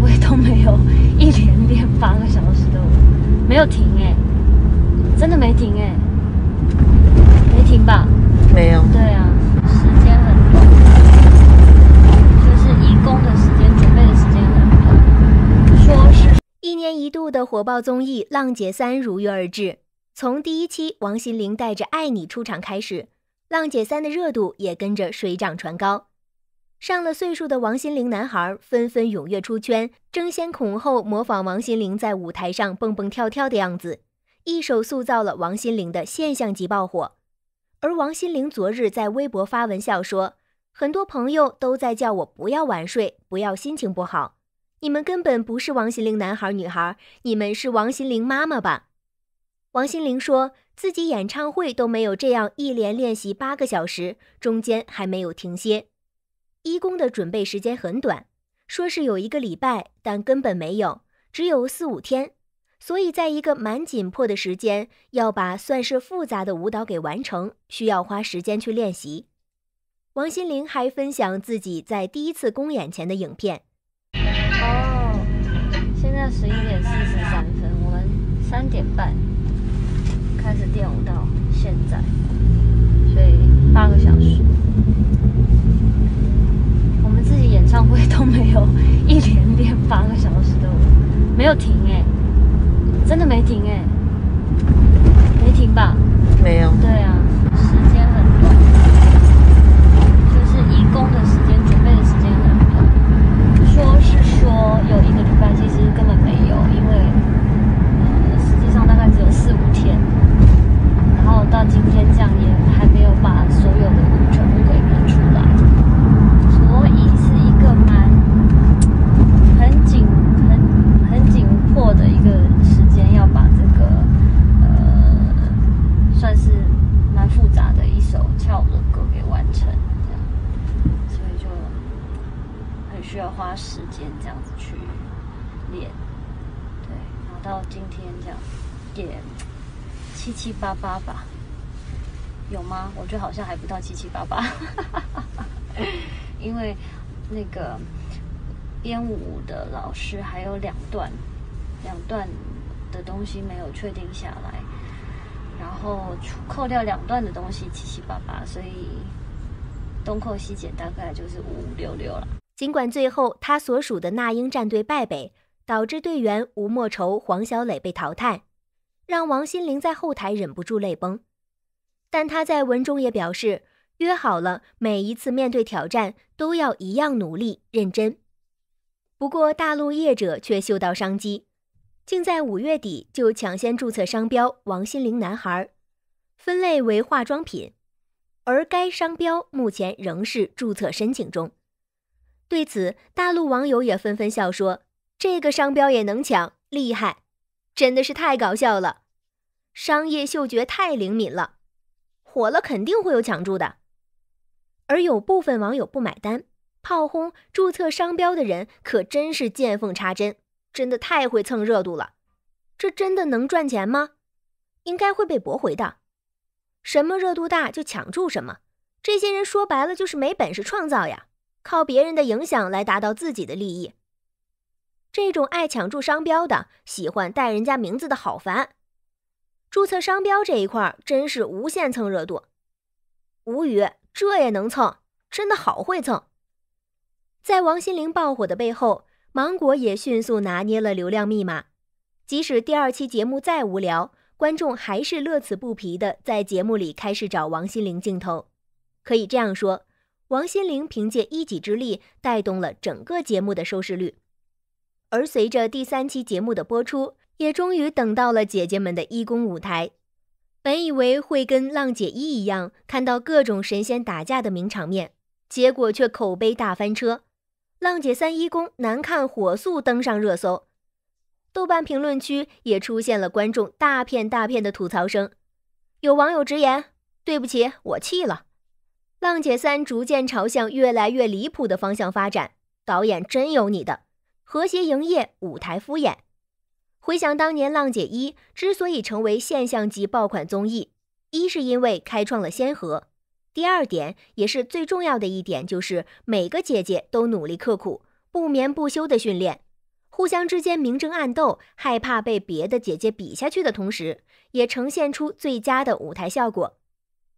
会都没有，一连练八个小时舞，没有停哎，真的没停哎，没停吧？没有。对啊，时间很短，就是义工的时间，准备的时间很短。说是一年一度的火爆综艺《浪姐三》如约而至，从第一期王心凌带着爱你出场开始，《浪姐三》的热度也跟着水涨船高。上了岁数的王心凌男孩纷纷踊跃出圈，争先恐后模仿王心凌在舞台上蹦蹦跳跳的样子，一手塑造了王心凌的现象级爆火。而王心凌昨日在微博发文笑说：“很多朋友都在叫我不要晚睡，不要心情不好，你们根本不是王心凌男孩女孩，你们是王心凌妈妈吧？”王心凌说自己演唱会都没有这样，一连练习八个小时，中间还没有停歇。一公的准备时间很短，说是有一个礼拜，但根本没有，只有四五天，所以在一个蛮紧迫的时间要把算是复杂的舞蹈给完成，需要花时间去练习。王心凌还分享自己在第一次公演前的影片。哦，现在十一点四十三分，我们三点半开始电舞到现在，所以八个小时。上会都没有，一连练八个小时的我，没有停哎，真的没停哎，没停吧？没有。到今天这样，也七七八八吧？有吗？我觉得好像还不到七七八八，因为那个编舞的老师还有两段，两段的东西没有确定下来，然后扣掉两段的东西七七八八，所以东扣西减大概就是五五六六了。尽管最后他所属的那英战队败北。导致队员吴莫愁、黄小蕾被淘汰，让王心凌在后台忍不住泪崩。但她在文中也表示，约好了每一次面对挑战都要一样努力认真。不过大陆业者却嗅到商机，竟在五月底就抢先注册商标“王心凌男孩”，分类为化妆品，而该商标目前仍是注册申请中。对此，大陆网友也纷纷笑说。这个商标也能抢，厉害，真的是太搞笑了，商业嗅觉太灵敏了，火了肯定会有抢注的。而有部分网友不买单，炮轰注册商标的人，可真是见缝插针，真的太会蹭热度了。这真的能赚钱吗？应该会被驳回的。什么热度大就抢注什么，这些人说白了就是没本事创造呀，靠别人的影响来达到自己的利益。这种爱抢注商标的、喜欢带人家名字的好烦！注册商标这一块儿真是无限蹭热度，无语，这也能蹭，真的好会蹭。在王心凌爆火的背后，芒果也迅速拿捏了流量密码。即使第二期节目再无聊，观众还是乐此不疲的在节目里开始找王心凌镜头。可以这样说，王心凌凭借一己之力带动了整个节目的收视率。而随着第三期节目的播出，也终于等到了姐姐们的一工舞台。本以为会跟浪姐一一样，看到各种神仙打架的名场面，结果却口碑大翻车。浪姐三一工难看，火速登上热搜。豆瓣评论区也出现了观众大片大片的吐槽声。有网友直言：“对不起，我气了。”浪姐三逐渐朝向越来越离谱的方向发展，导演真有你的。和谐营业，舞台敷衍。回想当年《浪姐一》之所以成为现象级爆款综艺，一是因为开创了先河，第二点也是最重要的一点，就是每个姐姐都努力刻苦、不眠不休的训练，互相之间明争暗斗，害怕被别的姐姐比下去的同时，也呈现出最佳的舞台效果。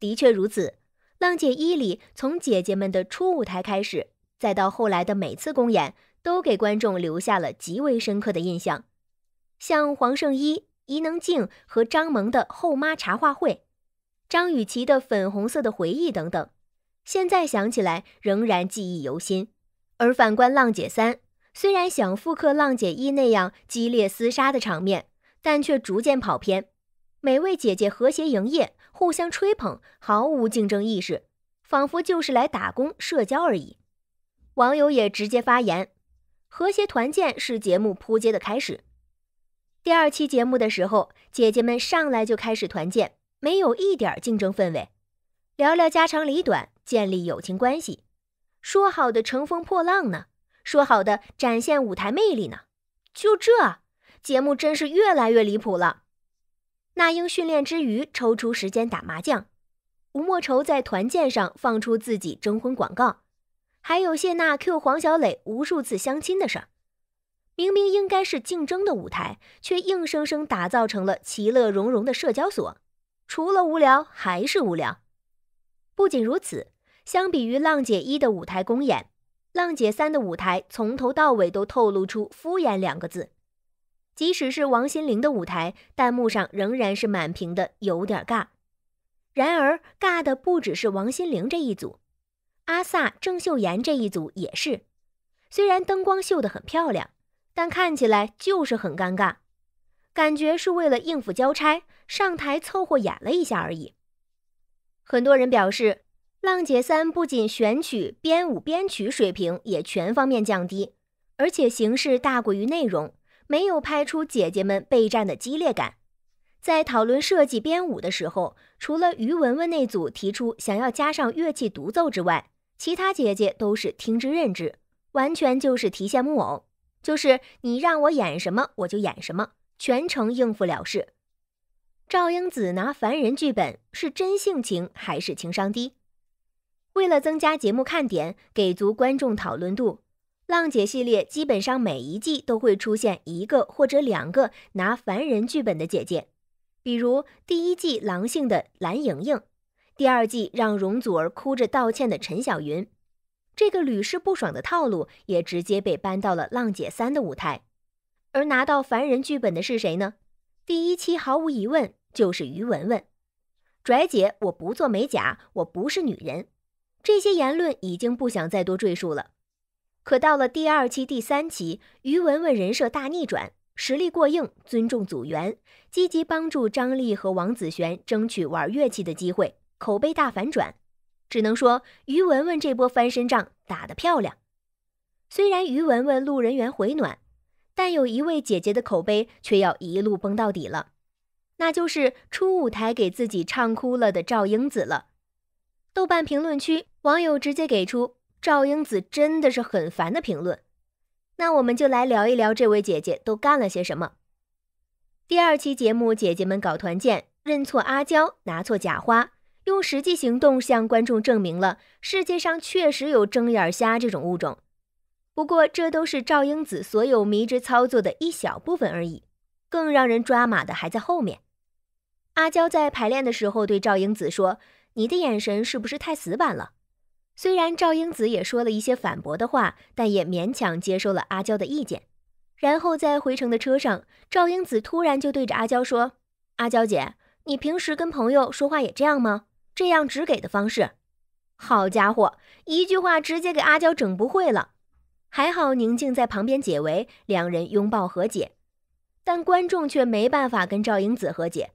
的确如此，《浪姐一》里从姐姐们的初舞台开始，再到后来的每次公演。都给观众留下了极为深刻的印象，像黄圣依、伊能静和张萌的《后妈茶话会》，张雨绮的《粉红色的回忆》等等，现在想起来仍然记忆犹新。而反观《浪姐三》，虽然想复刻《浪姐一》那样激烈厮杀的场面，但却逐渐跑偏。每位姐姐和谐营业，互相吹捧，毫无竞争意识，仿佛就是来打工社交而已。网友也直接发言。和谐团建是节目铺街的开始。第二期节目的时候，姐姐们上来就开始团建，没有一点竞争氛围，聊聊家长里短，建立友情关系。说好的乘风破浪呢？说好的展现舞台魅力呢？就这，节目真是越来越离谱了。那英训练之余抽出时间打麻将，吴莫愁在团建上放出自己征婚广告。还有谢娜 Q 黄小磊无数次相亲的事儿，明明应该是竞争的舞台，却硬生生打造成了其乐融融的社交所。除了无聊还是无聊。不仅如此，相比于浪姐一的舞台公演，浪姐三的舞台从头到尾都透露出敷衍两个字。即使是王心凌的舞台，弹幕上仍然是满屏的有点尬。然而尬的不只是王心凌这一组。阿萨郑秀妍这一组也是，虽然灯光秀得很漂亮，但看起来就是很尴尬，感觉是为了应付交差，上台凑合演了一下而已。很多人表示，《浪姐三》不仅选曲编舞编曲水平也全方面降低，而且形式大过于内容，没有拍出姐姐们备战的激烈感。在讨论设计编舞的时候，除了于文文那组提出想要加上乐器独奏之外，其他姐姐都是听之任之，完全就是提线木偶，就是你让我演什么我就演什么，全程应付了事。赵英子拿凡人剧本是真性情还是情商低？为了增加节目看点，给足观众讨论度，浪姐系列基本上每一季都会出现一个或者两个拿凡人剧本的姐姐，比如第一季狼性的蓝盈莹，第二季让容祖儿哭着道歉的陈小云，这个屡试不爽的套路也直接被搬到了《浪姐三》的舞台。而拿到凡人剧本的是谁呢？第一期毫无疑问就是于文文。拽姐，我不做美甲，我不是女人。这些言论已经不想再多赘述了。可到了第二期、第三期，于文文人设大逆转，实力过硬，尊重组员，积极帮助张丽和王子璇争取玩乐器的机会。口碑大反转，只能说于文文这波翻身仗打得漂亮。虽然于文文路人缘回暖，但有一位姐姐的口碑却要一路崩到底了，那就是初舞台给自己唱哭了的赵英子了。豆瓣评论区网友直接给出“赵英子真的是很烦”的评论。那我们就来聊一聊这位姐姐都干了些什么。第二期节目，姐姐们搞团建，认错阿娇，拿错假花。用实际行动向观众证明了世界上确实有睁眼瞎这种物种。不过，这都是赵英子所有迷之操作的一小部分而已。更让人抓马的还在后面。阿娇在排练的时候对赵英子说：“你的眼神是不是太死板了？”虽然赵英子也说了一些反驳的话，但也勉强接受了阿娇的意见。然后在回程的车上，赵英子突然就对着阿娇说：“阿娇姐，你平时跟朋友说话也这样吗？”这样只给的方式，好家伙，一句话直接给阿娇整不会了。还好宁静在旁边解围，两人拥抱和解。但观众却没办法跟赵英子和解，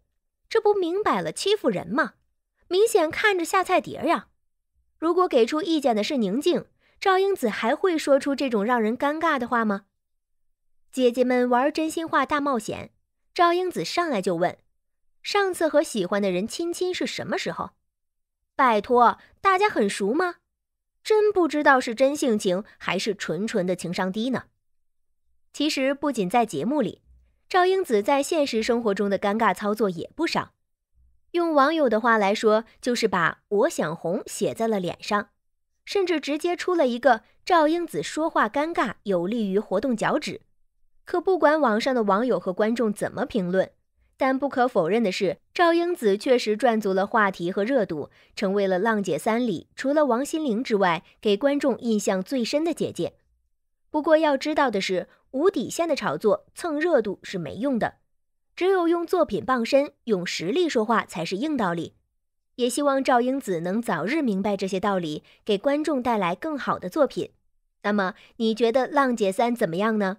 这不明摆了欺负人吗？明显看着下菜碟呀。如果给出意见的是宁静，赵英子还会说出这种让人尴尬的话吗？姐姐们玩真心话大冒险，赵英子上来就问：上次和喜欢的人亲亲是什么时候？拜托，大家很熟吗？真不知道是真性情还是纯纯的情商低呢。其实不仅在节目里，赵英子在现实生活中的尴尬操作也不少。用网友的话来说，就是把“我想红”写在了脸上，甚至直接出了一个“赵英子说话尴尬，有利于活动脚趾”。可不管网上的网友和观众怎么评论。但不可否认的是，赵英子确实赚足了话题和热度，成为了《浪姐三》里除了王心凌之外给观众印象最深的姐姐。不过要知道的是，无底线的炒作蹭热度是没用的，只有用作品傍身、用实力说话才是硬道理。也希望赵英子能早日明白这些道理，给观众带来更好的作品。那么，你觉得《浪姐三》怎么样呢？